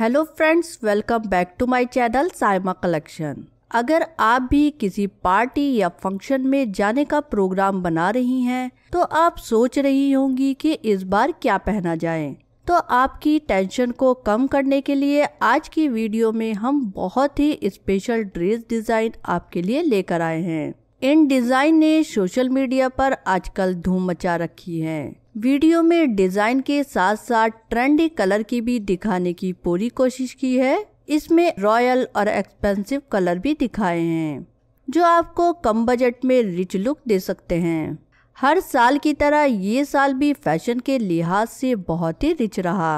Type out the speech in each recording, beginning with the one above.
hello friends welcome back to my channel Saima collection अगर आप भी किसी पार्टी या फंक्शन में जाने का प्रोग्राम बना रही हैं तो आप सोच रही होंगी कि इस बार क्या पहना जाए तो आपकी टेंशन को कम करने के लिए आज की वीडियो में हम बहुत ही स्पेशल ड्रेस डिज़ाइन आपके लिए लेकर आए हैं इन डिज़ाइन ने सोशल मीडिया पर आजकल धूम मचा रखी है वीडियो में डिज़ाइन के साथ साथ ट्रेंडी कलर की भी दिखाने की पूरी कोशिश की है इसमें रॉयल और एक्सपेंसिव कलर भी दिखाए हैं जो आपको कम बजट में रिच लुक दे सकते हैं हर साल की तरह ये साल भी फैशन के लिहाज से बहुत ही रिच रहा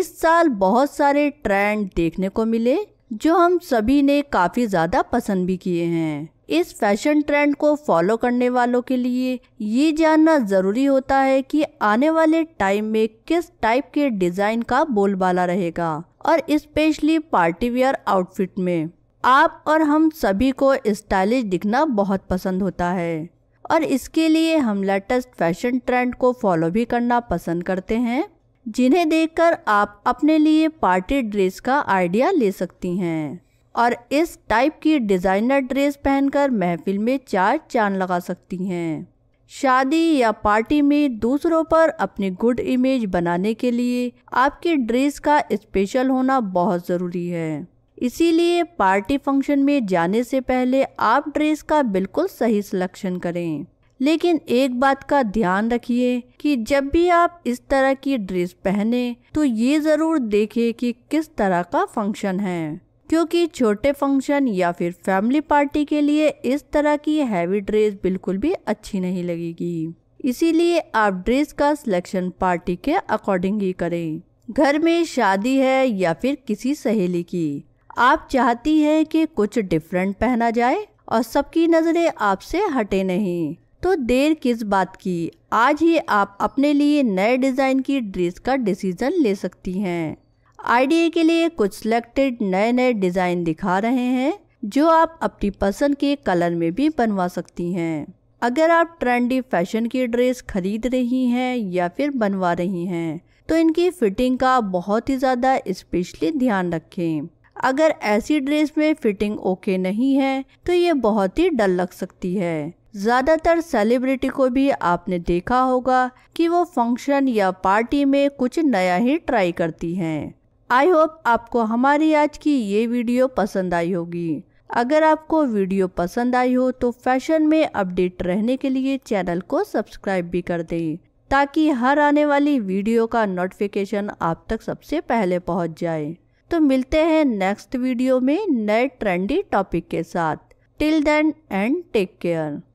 इस साल बहुत सारे ट्रेंड देखने को मिले जो हम सभी ने काफ़ी ज़्यादा पसंद भी किए हैं इस फैशन ट्रेंड को फॉलो करने वालों के लिए ये जानना ज़रूरी होता है कि आने वाले टाइम में किस टाइप के डिज़ाइन का बोलबाला रहेगा और स्पेशली पार्टी वेयर आउटफिट में आप और हम सभी को स्टाइलिश दिखना बहुत पसंद होता है और इसके लिए हम लेटेस्ट फैशन ट्रेंड को फॉलो भी करना पसंद करते हैं जिन्हें देखकर आप अपने लिए पार्टी ड्रेस का आइडिया ले सकती हैं और इस टाइप की डिज़ाइनर ड्रेस पहनकर महफिल में चार चांद लगा सकती हैं शादी या पार्टी में दूसरों पर अपनी गुड इमेज बनाने के लिए आपकी ड्रेस का स्पेशल होना बहुत ज़रूरी है इसीलिए पार्टी फंक्शन में जाने से पहले आप ड्रेस का बिल्कुल सही सिलेक्शन करें लेकिन एक बात का ध्यान रखिए कि जब भी आप इस तरह की ड्रेस पहने तो ये ज़रूर देखें कि किस तरह का फंक्शन है क्योंकि छोटे फंक्शन या फिर फैमिली पार्टी के लिए इस तरह की हैवी ड्रेस बिल्कुल भी अच्छी नहीं लगेगी इसीलिए आप ड्रेस का सिलेक्शन पार्टी के अकॉर्डिंग ही करें घर में शादी है या फिर किसी सहेली की आप चाहती हैं कि कुछ डिफरेंट पहना जाए और सबकी नज़रें आपसे हटे नहीं तो देर किस बात की आज ही आप अपने लिए नए डिज़ाइन की ड्रेस का डिसीज़न ले सकती हैं आईडीए के लिए कुछ सिलेक्टेड नए नए डिज़ाइन दिखा रहे हैं जो आप अपनी पसंद के कलर में भी बनवा सकती हैं अगर आप ट्रेंडी फैशन की ड्रेस खरीद रही हैं या फिर बनवा रही हैं तो इनकी फिटिंग का बहुत ही ज़्यादा स्पेशली ध्यान रखें अगर ऐसी ड्रेस में फिटिंग ओके नहीं है तो ये बहुत ही डल लग सकती है ज़्यादातर सेलिब्रिटी को भी आपने देखा होगा कि वो फंक्शन या पार्टी में कुछ नया ही ट्राई करती हैं आई होप आपको हमारी आज की ये वीडियो पसंद आई होगी अगर आपको वीडियो पसंद आई हो तो फैशन में अपडेट रहने के लिए चैनल को सब्सक्राइब भी कर दें ताकि हर आने वाली वीडियो का नोटिफिकेशन आप तक सबसे पहले पहुंच जाए तो मिलते हैं नेक्स्ट वीडियो में नए ट्रेंडी टॉपिक के साथ till then and take care